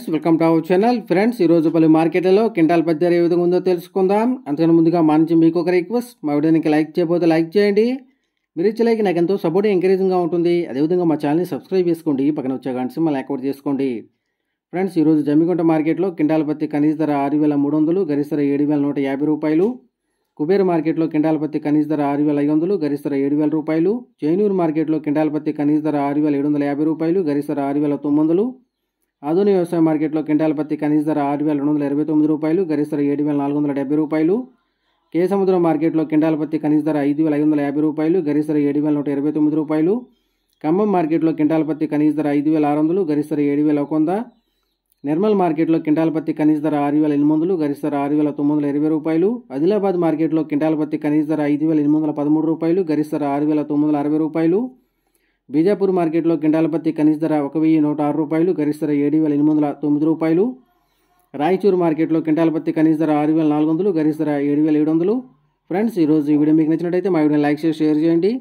friends welcome to our channel friends ఈరోజు పలు మార్కెట్లలో కింటాల్ పద్దరు ఏ విధంగా ఉందో తెలుసుకుందాం అంతకన్నా ముందుగా మా నుంచి మీకు ఒక రిక్వెస్ట్ మా వీడియోనికి లైక్ చేయబోతే లైక్ చేయండి మీరు ఇచ్చే లైక్ నాకు ఎంతో సపోర్ట్ ఎంకరేజింగ్గా ఉంటుంది అదేవిధంగా మా ఛానల్ని సబ్స్క్రైబ్ చేసుకోండి పక్కన వచ్చే గంట సింహల్ యాక్టివేట్ చేసుకోండి ఫ్రెండ్స్ ఈరోజు జమ్మిగుంట మార్కెట్లో కింటాల పత్తి కనీస ధర ఆరు వేల మూడు వందలు ధర ఏడు వేల నూట యాభై రూపాయలు కుబేరు మార్కెట్లో కింటాల పత్తి కనీస ధర ఆరు వేల ఐదు వందలు ధర ఏడు వేల రూపాయలు చేనూరు మార్కెట్లో కింటాల పత్తి కనీస ధర ఆరు వేల ఏడు వందల యాభై రూపాయలు ధర ఆరు వేల తొమ్మిది వందలు ఆధునిక వ్యవసాయ మార్కెట్లో కింటాల పత్తి కనీస ధర ఆరు వేల రెండు వందల ఇరవై తొమ్మిది రూపాయలు గరిష్ట ధర ఏడు వేల నాలుగు వందల డెబ్బై రూపాయలు సముద్రం మార్కెట్లో కింటాల పత్తి కనీస ధర ఐదు వేల ఐదు వందల యాభై రూపాయలు గరిష్ట ధర ఏడు వేల నూట ఇరవై తొమ్మిది రూపాయలు ఖమ్మం మార్కెట్లో కింటాల పత్తి కనీస ధర ఐదు వేల ఆరు వందలు గరిష్ట ధర ఏడు వేల ఒక వంద నిర్మల్ మార్కెట్లో కింటాల పత్తి కనీస ధర ఆరు వేల ఎనిమిది వందలు గరిష్ట ధర ఆరు వేల తొమ్మిది వందల ఇరవై రూపాయలు ఆదిలాబాద్ మార్కెట్లో కింటాల పత్తి కనీస ధర ఐదు వేల ఎనిమిది వందల పదమూడు రూపాయలు గరిష్ట ధర ఆరు వేల తొమ్మిది వందల అరవై రూపాయలు బీజాపూర్ మార్కెట్లో కింటాల పత్తి కనీస ధర ఒక వెయ్యి నూట ఆరు రూపాయలు గరిష్ట ధర ఏడు వేల ఎనిమిది వందల తొమ్మిది రూపాయలు రాయచూరు మార్కెట్లో కింటాల పత్తి కనీస ధర ఆరు వేల నాలుగు వందలు గరిష్ట ధర ఏడు వేల ఏడు వందలు ఫ్రెండ్స్ ఈరోజు ఈ వీడియో మీకు నచ్చినట్టయితే మా వీడియోని లైక్ చేసి షేర్ చేయండి